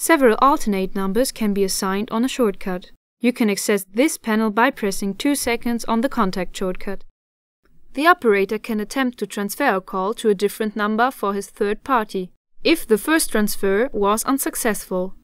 Several alternate numbers can be assigned on a shortcut. You can access this panel by pressing 2 seconds on the contact shortcut. The operator can attempt to transfer a call to a different number for his third party, if the first transfer was unsuccessful.